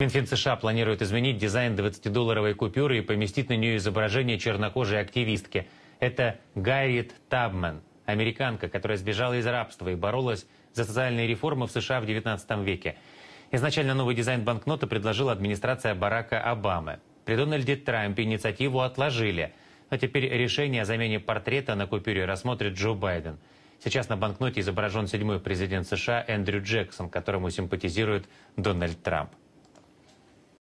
Минфин США планирует изменить дизайн 20-долларовой купюры и поместить на нее изображение чернокожей активистки. Это Гарриет Табмен, американка, которая сбежала из рабства и боролась за социальные реформы в США в 19 веке. Изначально новый дизайн банкноты предложила администрация Барака Обамы. При Дональде Трампе инициативу отложили, а теперь решение о замене портрета на купюре рассмотрит Джо Байден. Сейчас на банкноте изображен седьмой президент США Эндрю Джексон, которому симпатизирует Дональд Трамп.